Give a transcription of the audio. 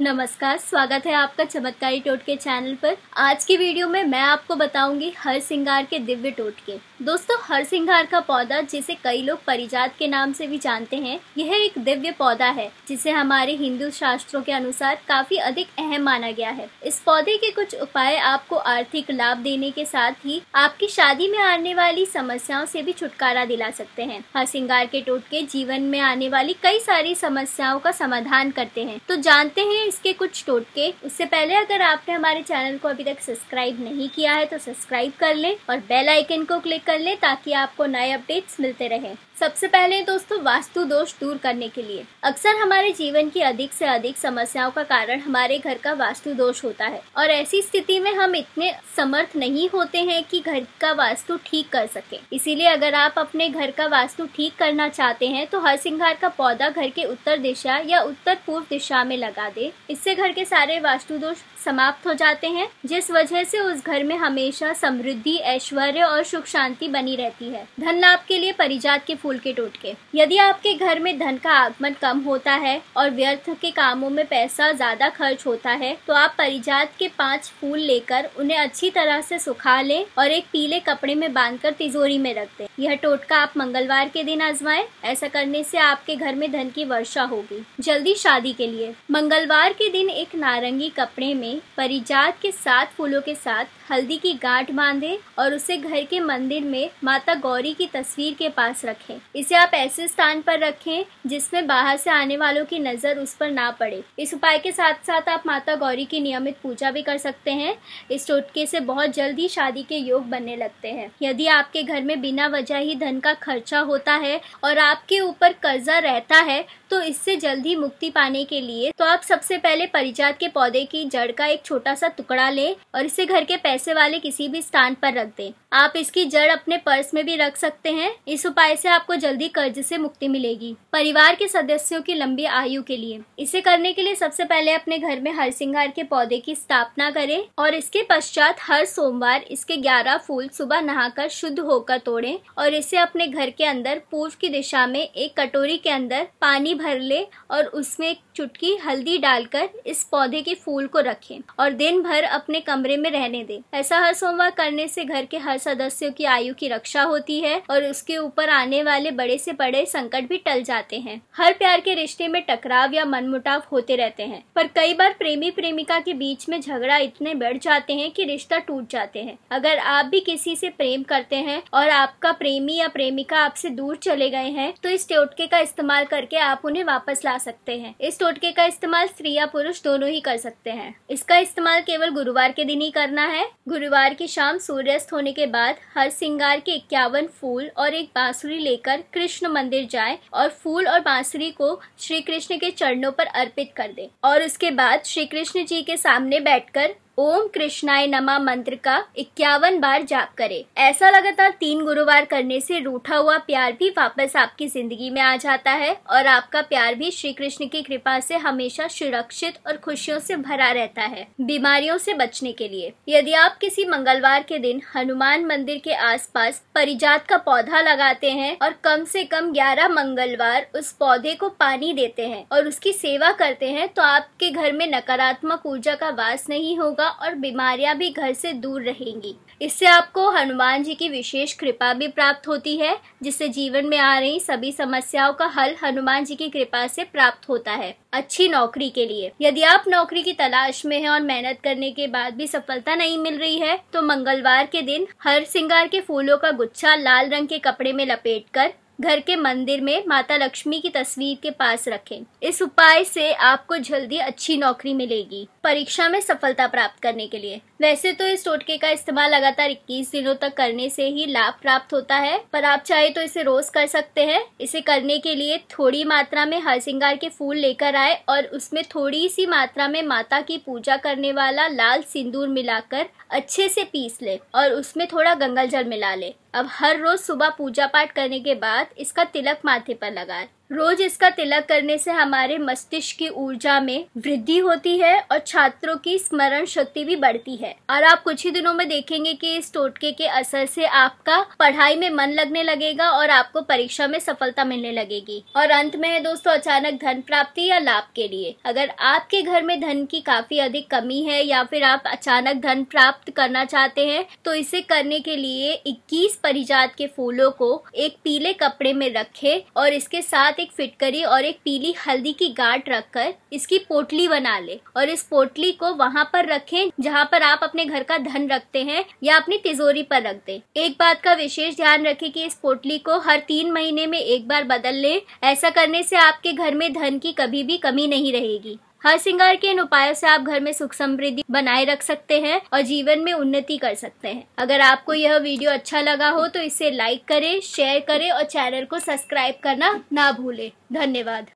नमस्कार स्वागत है आपका चमत्कारी टोटके चैनल पर आज की वीडियो में मैं आपको बताऊंगी हर सिंगार के दिव्य टोटके दोस्तों हर सिंगार का पौधा जिसे कई लोग परिजात के नाम से भी जानते हैं यह एक दिव्य पौधा है जिसे हमारे हिंदू शास्त्रों के अनुसार काफी अधिक अहम माना गया है इस पौधे के कुछ उपाय आपको आर्थिक लाभ देने के साथ ही आपकी शादी में आने वाली समस्याओं से भी छुटकारा दिला सकते हैं हर सिंगार के टोटके जीवन में आने वाली कई सारी समस्याओं का समाधान करते हैं तो जानते हैं इसके कुछ टोटके उससे पहले अगर आपने हमारे चैनल को अभी तक सब्सक्राइब नहीं किया है तो सब्सक्राइब कर लें और बेल आइकन को क्लिक कर लें ताकि आपको नए अपडेट्स मिलते रहें सबसे पहले दोस्तों वास्तु दोष दूर करने के लिए अक्सर हमारे जीवन की अधिक से अधिक समस्याओं का कारण हमारे घर का वास्तु दोष होता है और ऐसी स्थिति में हम इतने समर्थ नहीं होते हैं कि घर का वास्तु ठीक कर सके इसीलिए अगर आप अपने घर का वास्तु ठीक करना चाहते हैं तो हर सिंगार का पौधा घर के उत्तर दिशा या उत्तर पूर्व दिशा में लगा दे इससे घर के सारे वास्तु दोष समाप्त हो जाते हैं जिस वजह से उस घर में हमेशा समृद्धि ऐश्वर्य और सुख शांति बनी रहती है धन लाभ के लिए परिजात के फूल फूल के टोटके यदि आपके घर में धन का आगमन कम होता है और व्यर्थ के कामों में पैसा ज्यादा खर्च होता है तो आप परिजात के पांच फूल लेकर उन्हें अच्छी तरह से सुखा लें और एक पीले कपड़े में बांधकर तिजोरी में रख दें यह टोटका आप मंगलवार के दिन आजमाएं ऐसा करने से आपके घर में धन की वर्षा होगी जल्दी शादी के लिए मंगलवार के दिन एक नारंगी कपड़े में परिजात के सात फूलों के साथ हल्दी की गांठ बांधे और उसे घर के मंदिर में माता गौरी की तस्वीर के पास रखें इसे आप ऐसे स्थान पर रखें जिसमें बाहर से आने वालों की नज़र उस पर ना पड़े इस उपाय के साथ साथ आप माता गौरी की नियमित पूजा भी कर सकते हैं इस टोटके से बहुत जल्द ही शादी के योग बनने लगते हैं यदि आपके घर में बिना वजह ही धन का खर्चा होता है और आपके ऊपर कर्जा रहता है तो इससे जल्द ही मुक्ति पाने के लिए तो आप सबसे पहले परिजात के पौधे की जड़ का एक छोटा सा टुकड़ा ले और इसे घर के पैसे पैसे वाले किसी भी स्थान पर रख दें आप इसकी जड़ अपने पर्स में भी रख सकते हैं इस उपाय से आपको जल्दी कर्ज से मुक्ति मिलेगी परिवार के सदस्यों की लंबी आयु के लिए इसे करने के लिए सबसे पहले अपने घर में हर सिंगार के पौधे की स्थापना करें और इसके पश्चात हर सोमवार इसके ग्यारह फूल सुबह नहाकर शुद्ध होकर तोड़े और इसे अपने घर के अंदर पूर्व की दिशा में एक कटोरी के अंदर पानी भर ले और उसमें चुटकी हल्दी डालकर इस पौधे के फूल को रखें और दिन भर अपने कमरे में रहने दें ऐसा हर सोमवार करने से घर के हर सदस्यों की आयु की रक्षा होती है और उसके ऊपर आने वाले बड़े से बड़े संकट भी टल जाते हैं हर प्यार के रिश्ते में टकराव या मनमुटाव होते रहते हैं पर कई बार प्रेमी प्रेमिका के बीच में झगड़ा इतने बढ़ जाते हैं कि रिश्ता टूट जाते हैं अगर आप भी किसी से प्रेम करते हैं और आपका प्रेमी या प्रेमिका आपसे दूर चले गए हैं तो इस टोटके का इस्तेमाल करके आप उन्हें वापस ला सकते हैं इस टोटके का इस्तेमाल स्त्री या पुरुष दोनों ही कर सकते हैं इसका इस्तेमाल केवल गुरुवार के दिन ही करना है गुरुवार की शाम सूर्यास्त होने के बाद हर सिंगार के इक्यावन फूल और एक बांसुरी लेकर कृष्ण मंदिर जाए और फूल और बांसुरी को श्री कृष्ण के चरणों पर अर्पित कर दे और उसके बाद श्री कृष्ण जी के सामने बैठकर ओम कृष्णाय नमा मंत्र का इक्यावन बार जाप करें ऐसा लगातार तीन गुरुवार करने से रूठा हुआ प्यार भी वापस आपकी जिंदगी में आ जाता है और आपका प्यार भी श्री कृष्ण की कृपा से हमेशा सुरक्षित और खुशियों से भरा रहता है बीमारियों से बचने के लिए यदि आप किसी मंगलवार के दिन हनुमान मंदिर के आस परिजात का पौधा लगाते हैं और कम से कम ग्यारह मंगलवार उस पौधे को पानी देते हैं और उसकी सेवा करते हैं तो आपके घर में नकारात्मक ऊर्जा का वास नहीं होगा और बीमारियां भी घर से दूर रहेंगी इससे आपको हनुमान जी की विशेष कृपा भी प्राप्त होती है जिससे जीवन में आ रही सभी समस्याओं का हल हनुमान जी की कृपा से प्राप्त होता है अच्छी नौकरी के लिए यदि आप नौकरी की तलाश में हैं और मेहनत करने के बाद भी सफलता नहीं मिल रही है तो मंगलवार के दिन हर सिंगार के फूलों का गुच्छा लाल रंग के कपड़े में लपेट कर घर के मंदिर में माता लक्ष्मी की तस्वीर के पास रखें इस उपाय से आपको जल्दी अच्छी नौकरी मिलेगी परीक्षा में सफलता प्राप्त करने के लिए वैसे तो इस टोटके का इस्तेमाल लगातार 21 दिनों तक करने से ही लाभ प्राप्त होता है पर आप चाहे तो इसे रोज कर सकते हैं इसे करने के लिए थोड़ी मात्रा में हर के फूल लेकर आए और उसमें थोड़ी सी मात्रा में माता की पूजा करने वाला लाल सिंदूर मिलाकर अच्छे से पीस ले और उसमें थोड़ा गंगा जल मिला ले अब हर रोज सुबह पूजा पाठ करने के बाद इसका तिलक माथे पर लगाएं रोज इसका तिलक करने से हमारे मस्तिष्क की ऊर्जा में वृद्धि होती है और छात्रों की स्मरण शक्ति भी बढ़ती है और आप कुछ ही दिनों में देखेंगे कि इस टोटके के असर से आपका पढ़ाई में मन लगने लगेगा और आपको परीक्षा में सफलता मिलने लगेगी और अंत में है दोस्तों अचानक धन प्राप्ति या लाभ के लिए अगर आपके घर में धन की काफी अधिक कमी है या फिर आप अचानक धन प्राप्त करना चाहते हैं तो इसे करने के लिए इक्कीस परिजात के फूलों को एक पीले कपड़े में रखे और इसके साथ साथ एक फिटकरी और एक पीली हल्दी की गांठ रखकर इसकी पोटली बना ले और इस पोटली को वहां पर रखें जहां पर आप अपने घर का धन रखते हैं या अपनी तिजोरी पर रख दें एक बात का विशेष ध्यान रखें कि इस पोटली को हर तीन महीने में एक बार बदल लें ऐसा करने से आपके घर में धन की कभी भी कमी नहीं रहेगी हर सिंगार के इन उपायों से आप घर में सुख समृद्धि बनाए रख सकते हैं और जीवन में उन्नति कर सकते हैं अगर आपको यह वीडियो अच्छा लगा हो तो इसे लाइक करें शेयर करें और चैनल को सब्सक्राइब करना ना भूलें धन्यवाद